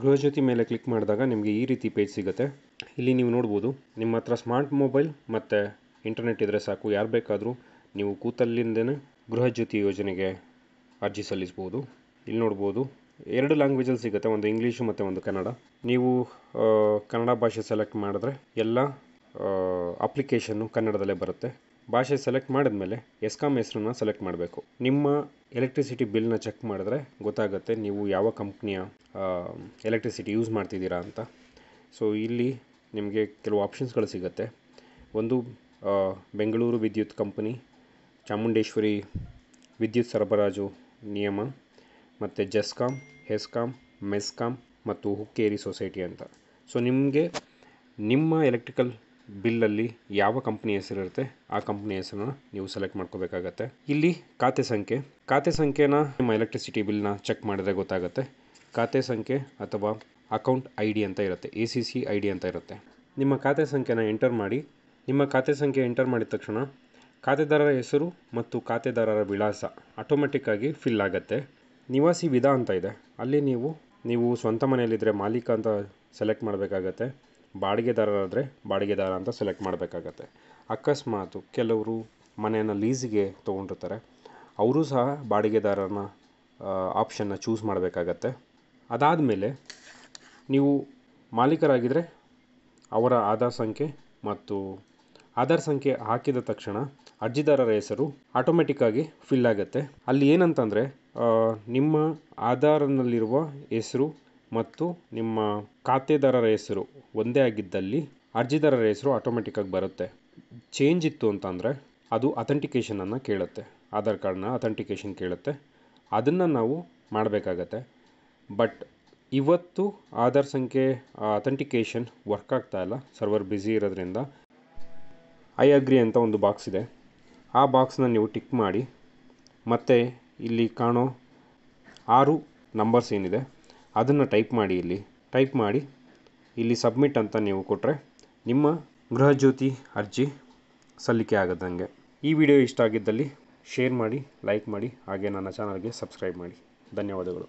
ಗೃಹಜ್ಯೋತಿ ಮೇಲೆ ಕ್ಲಿಕ್ ಮಾಡಿದಾಗ ನಿಮಗೆ ಈ ರೀತಿ ಪೇಜ್ ಸಿಗುತ್ತೆ ಇಲ್ಲಿ ನೀವು ನೋಡ್ಬೋದು ನಿಮ್ಮ ಹತ್ರ ಸ್ಮಾರ್ಟ್ ಮೊಬೈಲ್ ಮತ್ತು ಇಂಟರ್ನೆಟ್ ಇದ್ದರೆ ಸಾಕು ಯಾರು ಬೇಕಾದರೂ ನೀವು ಕೂತಲ್ಲಿಂದೇ ಗೃಹಜ್ಯೋತಿ ಯೋಜನೆಗೆ ಅರ್ಜಿ ಸಲ್ಲಿಸ್ಬೋದು ಇಲ್ಲಿ ನೋಡ್ಬೋದು ಎರಡು ಲ್ಯಾಂಗ್ವೇಜಲ್ಲಿ ಸಿಗುತ್ತೆ ಒಂದು ಇಂಗ್ಲೀಷು ಮತ್ತು ಒಂದು ಕನ್ನಡ ನೀವು ಕನ್ನಡ ಭಾಷೆ ಸೆಲೆಕ್ಟ್ ಮಾಡಿದ್ರೆ ಎಲ್ಲ ಅಪ್ಲಿಕೇಶನ್ನು ಕನ್ನಡದಲ್ಲೇ ಬರುತ್ತೆ ಭಾಷೆ ಸೆಲೆಕ್ಟ್ ಮಾಡಿದ್ಮೇಲೆ ಎಸ್ಕಾಮ್ ಹೆಸರನ್ನ ಸೆಲೆಕ್ಟ್ ಮಾಡಬೇಕು ನಿಮ್ಮ ಎಲೆಕ್ಟ್ರಿಸಿಟಿ ಬಿಲ್ನ ಚೆಕ್ ಮಾಡಿದ್ರೆ ಗೊತ್ತಾಗುತ್ತೆ ನೀವು ಯಾವ ಕಂಪ್ನಿಯ ಎಲೆಕ್ಟ್ರಿಸಿಟಿ ಯೂಸ್ ಮಾಡ್ತಿದ್ದೀರಾ ಅಂತ ಸೊ ಇಲ್ಲಿ ನಿಮಗೆ ಕೆಲವು ಆಪ್ಷನ್ಸ್ಗಳು ಸಿಗುತ್ತೆ ಒಂದು ಬೆಂಗಳೂರು ವಿದ್ಯುತ್ ಕಂಪನಿ ಚಾಮುಂಡೇಶ್ವರಿ ವಿದ್ಯುತ್ ಸರಬರಾಜು ನಿಯಮ ಮತ್ತು ಜೆಸ್ಕಾಮ್ ಹೆಸ್ಕಾಮ್ ಮೆಸ್ಕಾಮ್ ಮತ್ತು ಹುಕ್ಕೇರಿ ಸೊಸೈಟಿ ಅಂತ ಸೊ ನಿಮಗೆ ನಿಮ್ಮ ಎಲೆಕ್ಟ್ರಿಕಲ್ ಬಿಲ್ಲಲ್ಲಿ ಯಾವ ಕಂಪ್ನಿ ಹೆಸರಿರುತ್ತೆ ಆ ಕಂಪ್ನಿ ಹೆಸರನ್ನ ನೀವು ಸೆಲೆಕ್ಟ್ ಮಾಡ್ಕೋಬೇಕಾಗತ್ತೆ ಇಲ್ಲಿ ಖಾತೆ ಸಂಖ್ಯೆ ಖಾತೆ ಸಂಖ್ಯೆನ ನಿಮ್ಮ ಎಲೆಕ್ಟ್ರಿಸಿಟಿ ಬಿಲ್ನ ಚೆಕ್ ಮಾಡಿದ್ರೆ ಗೊತ್ತಾಗುತ್ತೆ ಖಾತೆ ಸಂಖ್ಯೆ ಅಥವಾ ಅಕೌಂಟ್ ಐ ಡಿ ಅಂತ ಇರುತ್ತೆ A C C I D ಅಂತ ಇರುತ್ತೆ ನಿಮ್ಮ ಖಾತೆ ಸಂಖ್ಯೆನ ಎಂಟರ್ ಮಾಡಿ ನಿಮ್ಮ ಖಾತೆ ಸಂಖ್ಯೆ ಎಂಟರ್ ಮಾಡಿದ ತಕ್ಷಣ ಖಾತೆದಾರರ ಹೆಸರು ಮತ್ತು ಖಾತೆದಾರರ ವಿಳಾಸ ಆಟೋಮೆಟಿಕ್ಕಾಗಿ ಫಿಲ್ ಆಗುತ್ತೆ ನಿವಾಸಿ ವಿಧ ಅಂತ ಇದೆ ಅಲ್ಲಿ ನೀವು ನೀವು ಸ್ವಂತ ಮನೆಯಲ್ಲಿದ್ದರೆ ಮಾಲೀಕ ಅಂತ ಸೆಲೆಕ್ಟ್ ಮಾಡಬೇಕಾಗತ್ತೆ ಬಾಡಿಗೆದಾರರಾದರೆ ಬಾಡಿಗೆದಾರ ಅಂತ ಸೆಲೆಕ್ಟ್ ಮಾಡಬೇಕಾಗತ್ತೆ ಅಕಸ್ಮಾತು ಕೆಲವರು ಮನೆಯನ್ನು ಲೀಸಿಗೆ ತೊಗೊಂಡಿರ್ತಾರೆ ಅವರೂ ಸಹ ಬಾಡಿಗೆದಾರನ ಆಪ್ಷನ್ನ ಚೂಸ್ ಮಾಡಬೇಕಾಗತ್ತೆ ಅದಾದಮೇಲೆ ನೀವು ಮಾಲೀಕರಾಗಿದ್ದರೆ ಅವರ ಆಧಾರ್ ಸಂಖ್ಯೆ ಮತ್ತು ಆಧಾರ್ ಸಂಖ್ಯೆ ಹಾಕಿದ ತಕ್ಷಣ ಅರ್ಜಿದಾರರ ಹೆಸರು ಆಟೋಮೆಟಿಕ್ಕಾಗಿ ಫಿಲ್ ಆಗುತ್ತೆ ಅಲ್ಲಿ ಏನಂತಂದರೆ ನಿಮ್ಮ ಆಧಾರ್ನಲ್ಲಿರುವ ಹೆಸರು ಮತ್ತು ನಿಮ್ಮ ಖಾತೆದಾರರ ಹೆಸರು ಒಂದೇ ಆಗಿದ್ದಲ್ಲಿ ಅರ್ಜಿದಾರರ ಹೆಸರು ಆಟೋಮೆಟಿಕ್ಕಾಗಿ ಬರುತ್ತೆ ಚೇಂಜ್ ಇತ್ತು ಅಂತಂದರೆ ಅದು ಅಥೆಂಟಿಕೇಷನನ್ನು ಕೇಳುತ್ತೆ ಆಧಾರ್ ಕಾರ್ಡ್ನ ಅಥೆಂಟಿಕೇಷನ್ ಕೇಳುತ್ತೆ ಅದನ್ನು ನಾವು ಮಾಡಬೇಕಾಗತ್ತೆ ಬಟ್ ಇವತ್ತು ಆಧಾರ್ ಸಂಖ್ಯೆ ಅಥೆಂಟಿಕೇಷನ್ ವರ್ಕ್ ಆಗ್ತಾ ಇಲ್ಲ ಸರ್ವರ್ ಬ್ಯುಸಿ ಇರೋದ್ರಿಂದ ಐ ಅಗ್ರಿ ಅಂತ ಒಂದು ಬಾಕ್ಸ್ ಇದೆ ಆ ಬಾಕ್ಸ್ನ ನೀವು ಟಿಕ್ ಮಾಡಿ ಮತ್ತು ಇಲ್ಲಿ ಕಾಣೋ ಆರು ನಂಬರ್ಸ್ ಏನಿದೆ ಅದನ್ನು ಟೈಪ್ ಮಾಡಿ ಇಲ್ಲಿ ಟೈಪ್ ಮಾಡಿ ಇಲ್ಲಿ ಸಬ್ಮಿಟ್ ಅಂತ ನೀವು ಕೊಟ್ಟರೆ ನಿಮ್ಮ ಗೃಹಜ್ಯೋತಿ ಅರ್ಜಿ ಸಲ್ಲಿಕೆ ಆಗದಂಗೆ ಈ ವಿಡಿಯೋ ಇಷ್ಟ ಆಗಿದ್ದಲ್ಲಿ ಶೇರ್ ಮಾಡಿ ಲೈಕ್ ಮಾಡಿ ಹಾಗೆ ನನ್ನ ಚಾನಲ್ಗೆ ಸಬ್ಸ್ಕ್ರೈಬ್ ಮಾಡಿ ಧನ್ಯವಾದಗಳು